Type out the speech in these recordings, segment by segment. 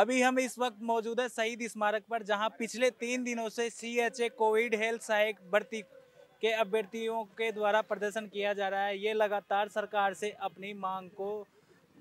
अभी हम इस वक्त मौजूद है शहीद स्मारक पर जहां पिछले तीन दिनों से C H A COVID health सहायक भर्ती के अभ्यर्थियों के द्वारा प्रदर्शन किया जा रहा है ये लगातार सरकार से अपनी मांग को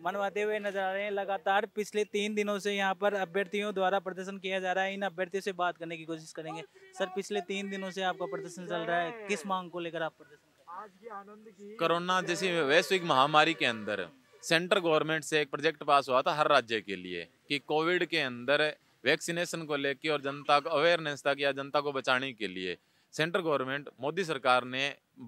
मनवाते हुए नजर आ रहे हैं लगातार पिछले तीन दिनों से यहाँ पर अभ्यर्थियों द्वारा प्रदर्शन किया जा रहा है इन अभ्यर्थियों से बात करने की कोशिश करेंगे सर पिछले तीन दिनों से आपका प्रदर्शन चल रहा है किस मांग को लेकर आप प्रदर्शन कोरोना जैसी वैश्विक महामारी के अंदर सेंट्रल गवर्नमेंट से एक प्रोजेक्ट पास हुआ था हर राज्य के लिए कि कोविड के अंदर वैक्सीनेशन को लेकर और जनता को अवेयरनेस तक या जनता को बचाने के लिए सेंट्रल गवर्नमेंट मोदी सरकार ने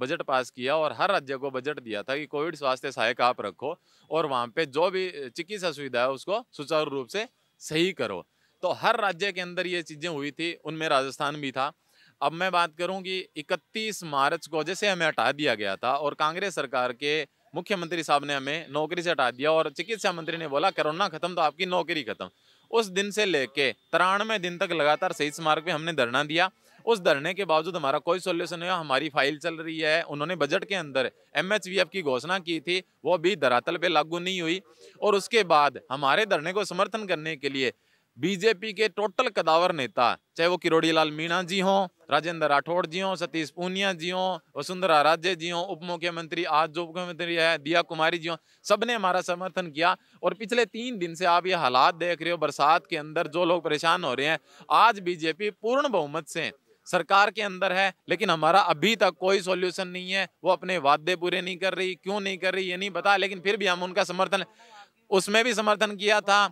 बजट पास किया और हर राज्य को बजट दिया था कि कोविड स्वास्थ्य सहायक आप रखो और वहाँ पे जो भी चिकित्सा सुविधा है उसको सुचारू रूप से सही करो तो हर राज्य के अंदर ये चीज़ें हुई थी उनमें राजस्थान भी था अब मैं बात करूँ कि 31 मार्च को जैसे हमें हटा दिया गया था और कांग्रेस सरकार के मुख्यमंत्री साहब ने हमें नौकरी से हटा दिया और चिकित्सा मंत्री ने बोला कोरोना खत्म तो आपकी नौकरी खत्म उस दिन से लेके तिरानवे दिन तक लगातार शहीद स्मारक पे हमने धरना दिया उस धरने के बावजूद हमारा कोई सोल्यूशन नहीं हमारी फाइल चल रही है उन्होंने बजट के अंदर एम की घोषणा की थी वो भी धरातल पर लागू नहीं हुई और उसके बाद हमारे धरने को समर्थन करने के लिए बीजेपी के टोटल कदावर नेता चाहे वो किरोड़ी लाल मीणा जी हों राजेंद्र राठौड़ जी हों सतीश पूनिया जी हों वसुंधरा राजे जी हों उप मुख्यमंत्री आज जो मुख्यमंत्री है दिया कुमारी जी हों सब ने हमारा समर्थन किया और पिछले तीन दिन से आप ये हालात देख रहे हो बरसात के अंदर जो लोग परेशान हो रहे हैं आज बीजेपी पूर्ण बहुमत से सरकार के अंदर है लेकिन हमारा अभी तक कोई सोल्यूशन नहीं है वो अपने वादे पूरे नहीं कर रही क्यों नहीं कर रही ये नहीं पता लेकिन फिर भी हम उनका समर्थन उसमें भी समर्थन किया था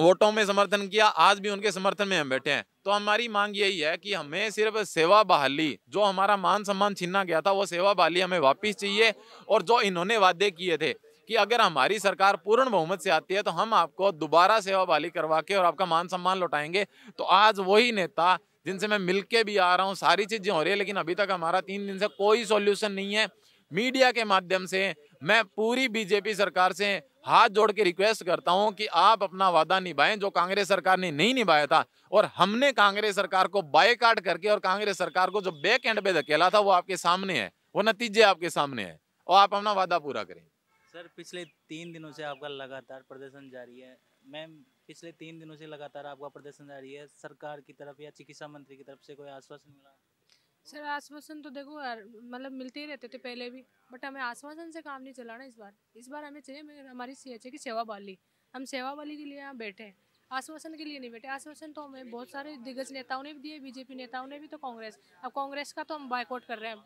वोटों में समर्थन किया आज भी उनके समर्थन में हम बैठे हैं तो हमारी मांग यही है कि हमें सिर्फ सेवा बहाली जो हमारा मान सम्मान छीना गया था वो सेवा बहाली हमें वापस चाहिए और जो इन्होंने वादे किए थे कि अगर हमारी सरकार पूर्ण बहुमत से आती है तो हम आपको दोबारा सेवा बहाली करवा के और आपका मान सम्मान लौटाएंगे तो आज वही नेता जिनसे मैं मिल भी आ रहा हूँ सारी चीज़ें हो रही है लेकिन अभी तक हमारा तीन दिन से कोई सोल्यूशन नहीं है मीडिया के माध्यम से मैं पूरी बीजेपी सरकार से हाथ जोड़ के रिक्वेस्ट करता हूं कि आप अपना वादा निभाएं जो कांग्रेस सरकार ने नहीं निभाया था और हमने कांग्रेस सरकार को बायकाट करके और कांग्रेस सरकार को जो बैक एंड पे धकेला था वो आपके सामने है वो नतीजे आपके सामने है और आप अपना वादा पूरा करें सर पिछले तीन दिनों से आपका लगातार प्रदर्शन जारी है मैम पिछले तीन दिनों से लगातार आपका प्रदर्शन जारी है सरकार की तरफ या चिकित्सा मंत्री की तरफ से कोई आश्वासन मिला सर आश्वासन तो देखो मतलब मिलते ही रहते थे पहले भी बट हमें आश्वासन से काम नहीं चला ना इस बार इस बार हमें चाहिए हमारी सी एच ए की सेवा वाली हम सेवा वाली के लिए यहाँ बैठे हैं आश्वासन के लिए नहीं बैठे आश्वासन तो हमें बहुत सारे दिग्गज नेताओं ने भी दिए बीजेपी नेताओं ने भी तो कांग्रेस अब कांग्रेस का तो हम बाइकआउट कर रहे हैं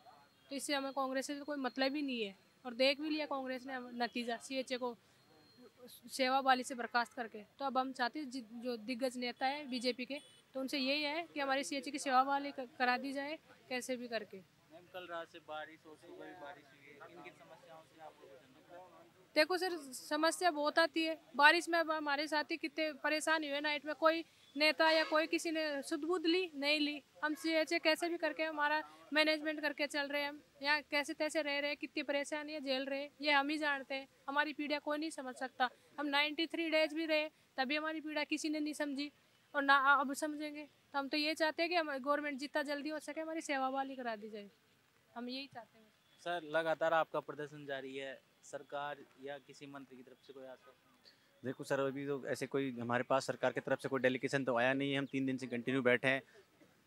तो इससे हमें कांग्रेस से तो कोई मतलब ही नहीं है और देख भी लिया कांग्रेस ने नतीजा सी को सेवा वाली से बर्खास्त करके तो अब हम चाहते हैं जो दिग्गज नेता है बीजेपी के तो उनसे यही है कि हमारी सी की सेवा वाली करा दी जाए कैसे भी करके कल रात से बारिश देखो सर समस्या बहुत आती है बारिश में हमारे साथी कितने परेशान हुए नाइट में कोई नेता या कोई किसी ने शुद्ध बुद्ध ली नहीं ली हम सी एच ए कैसे भी करके हमारा मैनेजमेंट करके चल रहे हैं हम यहाँ कैसे तैसे रह रहे हैं कितनी परेशानियाँ झेल रहे हैं ये हम ही जानते हैं हमारी पीढ़िया कोई नहीं समझ सकता हम थ्री डेज भी रहे तभी हमारी पीड़ा किसी ने नहीं समझी और ना अब समझेंगे तो हम तो ये चाहते हैं कि हम गवर्नमेंट जितना जल्दी हो सके हमारी सेवा वाली करा दी जाए हम यही चाहते हैं सर लगातार आपका प्रदर्शन जारी है सरकार या किसी मंत्री की तरफ से कोई आश्वासन देखो सर अभी तो ऐसे कोई हमारे पास सरकार की तरफ से कोई डेलीकेशन तो आया नहीं है हम तीन दिन से कंटिन्यू बैठे हैं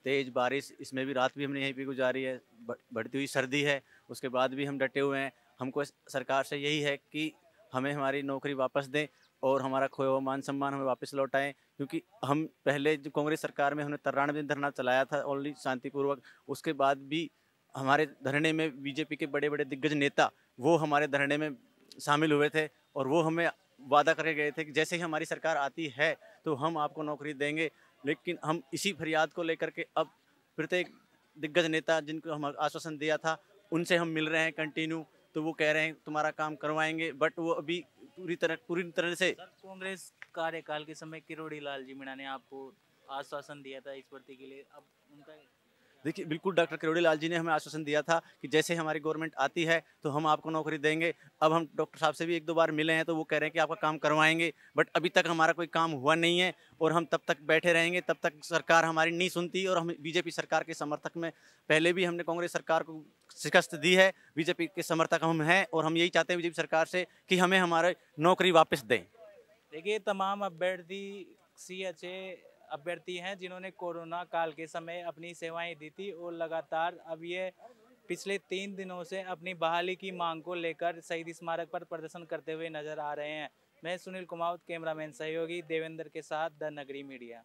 तेज़ बारिश इसमें भी रात भी हमने यहीं पर गुजारी है बढ़ती हुई सर्दी है उसके बाद भी हम डटे हुए हैं हमको सरकार से यही है कि हमें हमारी नौकरी वापस दें और हमारा खोया हुआ मान सम्मान हमें वापस लौटाएं क्योंकि हम पहले जो कांग्रेस सरकार में हमने तिरानवे दिन धरना चलाया था ओनली शांतिपूर्वक उसके बाद भी हमारे धरने में बीजेपी के बड़े बड़े दिग्गज नेता वो हमारे धरने में शामिल हुए थे और वो हमें वादा करके गए थे कि जैसे ही हमारी सरकार आती है तो हम आपको नौकरी देंगे लेकिन हम इसी फरियाद को लेकर के अब प्रत्येक दिग्गज नेता जिनको हम आश्वासन दिया था उनसे हम मिल रहे हैं कंटिन्यू तो वो कह रहे हैं तुम्हारा काम करवाएंगे बट वो अभी पूरी तरह पूरी तरह से कांग्रेस कार्यकाल के समय किरोड़ी लाल जी मीणा ने आपको आश्वासन दिया था इस भर्ती के लिए अब उनका देखिए बिल्कुल डॉक्टर करोड़ी लाल जी ने हमें आश्वासन दिया था कि जैसे हमारी गवर्नमेंट आती है तो हम आपको नौकरी देंगे अब हम डॉक्टर साहब से भी एक दो बार मिले हैं तो वो कह रहे हैं कि आपका काम करवाएंगे बट अभी तक हमारा कोई काम हुआ नहीं है और हम तब तक बैठे रहेंगे तब तक सरकार हमारी नहीं सुनती और हम बीजेपी सरकार के समर्थक में पहले भी हमने कांग्रेस सरकार को शिकस्त दी है बीजेपी के समर्थक हम हैं और हम यही चाहते हैं बीजेपी सरकार से कि हमें हमारे नौकरी वापस दें देखिए तमाम अभ्यर्थी सी एच ए अभ्यर्थी हैं जिन्होंने कोरोना काल के समय अपनी सेवाएं दी थी और लगातार अब ये पिछले तीन दिनों से अपनी बहाली की मांग को लेकर शहीद स्मारक पर प्रदर्शन करते हुए नजर आ रहे हैं मैं सुनील कुमावत कैमरामैन सहयोगी देवेंद्र के साथ द नगरी मीडिया